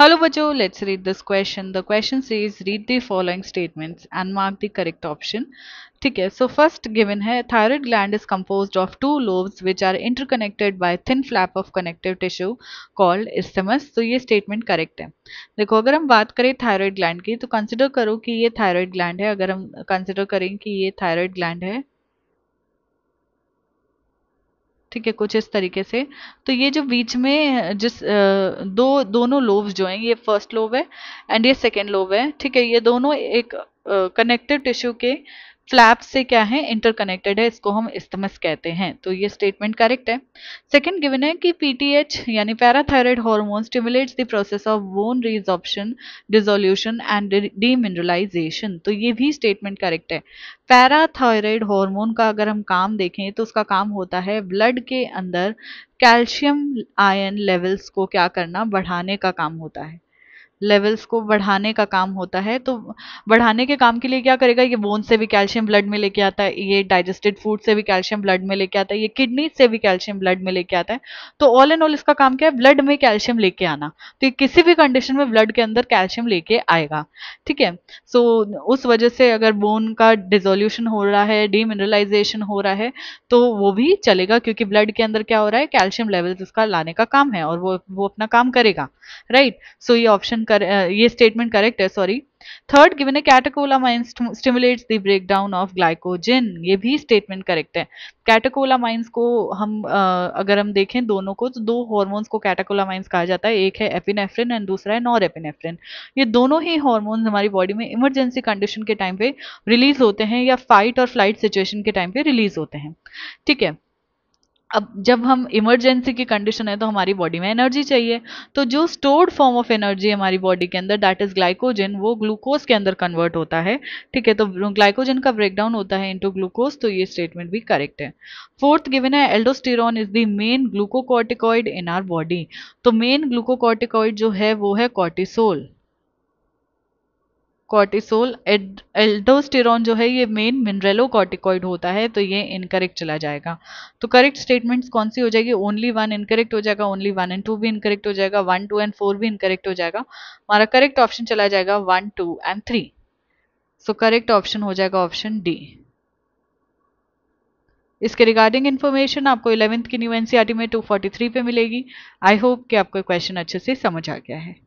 hello बच्चो let's read this question the question says read the following statements and mark the correct option ठीक है so first given है thyroid gland is compose of two lobes which are interconnected by thin flap of connective tissue called isthmus तो ये statement correct है देखो अगर हम बात करें थायरॉयड ग्लैंड की तो कंसिडर करो कि ये थायरॉयड ग्लैंड है अगर हम कंसिडर करें कि ये थायरॉयड ग्लैंड है ठीक है कुछ इस तरीके से तो ये जो बीच में जिस दो दोनों लोव्स जो हैं ये फर्स्ट लोव है एंड ये सेकेंड लोव है ठीक है ये दोनों एक कनेक्टिव टिश्यू के फ्लैप से क्या है इंटरकनेक्टेड है इसको हम इस्तमस कहते हैं तो ये स्टेटमेंट करेक्ट है सेकंड गिवन है कि पीटीएच यानी parathyroid hormone stimulates the process of bone resorption dissolution and demineralization तो ये भी स्टेटमेंट करेक्ट है पैराथायरॉइड हार्मोन का अगर हम काम देखें तो उसका काम होता है ब्लड के अंदर कैल्शियम आयन लेवल्स को क्या करना बढ़ाने का काम होता है लेवल्स को बढ़ाने का काम होता है तो बढ़ाने के काम के लिए क्या करेगा ये बोन से भी कैल्शियम ब्लड में लेके आता है ये डाइजेस्टेड फूड से भी कैल्शियम ब्लड में लेके आता है ये किडनी से भी कैल्शियम ब्लड में लेके आता है तो ऑल एंड ऑल इसका काम क्या है ब्लड में कैल्शियम लेके आना तो ये किसी भी कंडीशन में ब्लड के अंदर कैल्शियम लेके आएगा ठीक है सो उस वजह से अगर बोन का डिजोल्यूशन हो रहा है डीमिनरलाइजेशन हो रहा है तो वो भी चलेगा क्योंकि ब्लड के अंदर क्या हो रहा है कैल्शियम लेवल्स इसका लाने का काम है और वो वो अपना काम करेगा राइट सो ये ऑप्शन कर, ये स्टेटमेंट करेक्ट है sorry third given a catecholamine stimulates the breakdown of glycogen ये भी स्टेटमेंट करेक्ट है कैटाकोलामाइंस को हम आ, अगर हम देखें दोनों को तो दो हॉर्मोन्स को कैटाकोलामाइंस कहा जाता है एक है एपिनेफ्रिन एंड दूसरा है नॉर एपिनेफ्रिन ये दोनों ही हॉर्मोन्स हमारी बॉडी में इमरजेंसी कंडीशन के टाइम पे रिलीज होते हैं या फाइट और फ्लाइट सिचुएशन के टाइम पे रिलीज होते हैं ठीक है अब जब हम इमरजेंसी की कंडीशन है तो हमारी बॉडी में एनर्जी चाहिए तो जो स्टोर्ड फॉर्म ऑफ एनर्जी हमारी बॉडी के अंदर दैट इज ग्लाइकोजन वो ग्लूकोज के अंदर कन्वर्ट होता है ठीक है तो ग्लाइकोजन का ब्रेकडाउन होता है इनटू ग्लूकोज तो ये स्टेटमेंट भी करेक्ट है फोर्थ गिवन है aldosterone is the main glucocorticoid in our body तो मेन ग्लूकोकॉर्टिकॉइड जो है वो है कॉर्टिसोल कॉर्टिसोल एल्डोस्टेरॉन जो है ये मेन मिनरलो कॉर्टिकॉइड होता है तो ये इनकरेक्ट चला जाएगा तो करेक्ट स्टेटमेंट्स कौन सी हो जाएगी ओनली वन इनकरेक्ट हो जाएगा ओनली वन एंड टू भी इनकरेक्ट हो जाएगा वन टू एंड फोर भी इनकरेक्ट हो जाएगा हमारा करेक्ट ऑप्शन चला जाएगा one two and three so correct option हो जाएगा ऑप्शन डी इसके रिगार्डिंग इन्फॉर्मेशन आपको इलेवेंथ की न्यू एनसीआरटी e में 243 पे मिलेगी आई होप कि आपको क्वेश्चन अच्छे से समझ आ गया है